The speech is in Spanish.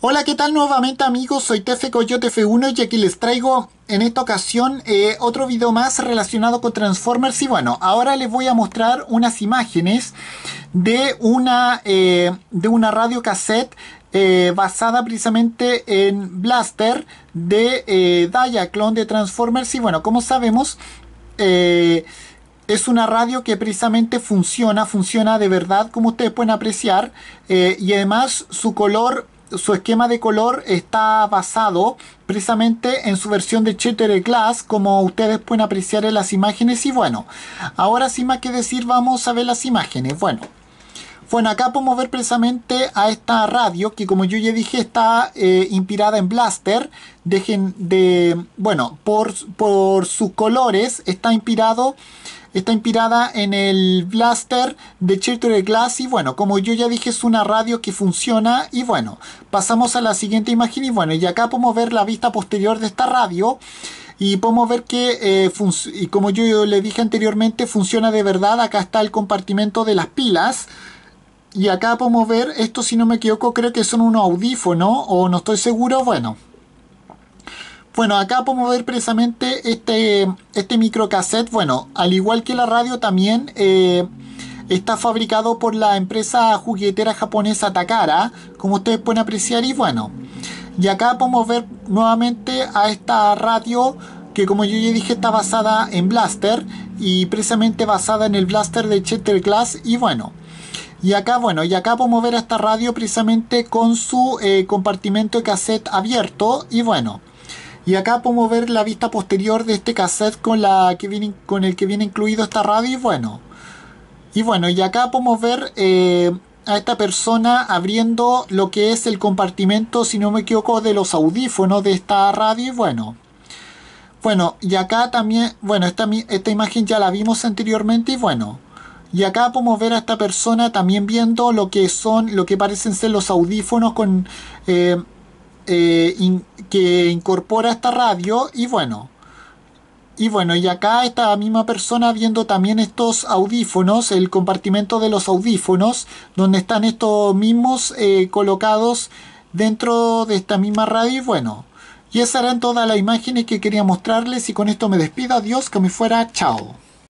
Hola, ¿qué tal nuevamente amigos? Soy Tefe Coyote F1 y aquí les traigo en esta ocasión eh, otro video más relacionado con Transformers y bueno, ahora les voy a mostrar unas imágenes de una, eh, de una radio cassette eh, basada precisamente en Blaster de Daya, de Transformers y bueno, como sabemos es una radio que precisamente funciona, funciona de verdad como ustedes pueden apreciar y además su color su esquema de color está basado precisamente en su versión de Chetter Glass, como ustedes pueden apreciar en las imágenes. Y bueno, ahora sin más que decir, vamos a ver las imágenes. Bueno, bueno, acá podemos ver precisamente a esta radio que como yo ya dije está eh, inspirada en Blaster. Dejen de, bueno, por, por sus colores está inspirado Está inspirada en el blaster de Cherry Glass y bueno, como yo ya dije es una radio que funciona y bueno, pasamos a la siguiente imagen y bueno, y acá podemos ver la vista posterior de esta radio y podemos ver que eh, y como yo, le dije anteriormente funciona de verdad, acá está el compartimento de las pilas y acá podemos ver, esto si no me equivoco creo que son unos audífonos o no estoy seguro, bueno bueno, acá podemos ver precisamente este, este cassette. Bueno, al igual que la radio también eh, está fabricado por la empresa juguetera japonesa Takara, como ustedes pueden apreciar. Y bueno, y acá podemos ver nuevamente a esta radio que como yo ya dije está basada en Blaster y precisamente basada en el Blaster de Chester Glass y bueno. Y acá, bueno, y acá podemos ver a esta radio precisamente con su eh, compartimento de cassette abierto. Y bueno, y acá podemos ver la vista posterior de este cassette con, la que viene, con el que viene incluido esta radio y bueno. Y bueno, y acá podemos ver eh, a esta persona abriendo lo que es el compartimento, si no me equivoco, de los audífonos de esta radio y bueno. Bueno, y acá también, bueno, esta, esta imagen ya la vimos anteriormente y bueno. Y acá podemos ver a esta persona también viendo lo que son, lo que parecen ser los audífonos con... Eh, eh, que incorpora esta radio y bueno. Y bueno, y acá esta misma persona viendo también estos audífonos, el compartimento de los audífonos, donde están estos mismos eh, colocados dentro de esta misma radio. Y bueno, y esas eran todas las imágenes que quería mostrarles y con esto me despido. Adiós, que me fuera. Chao.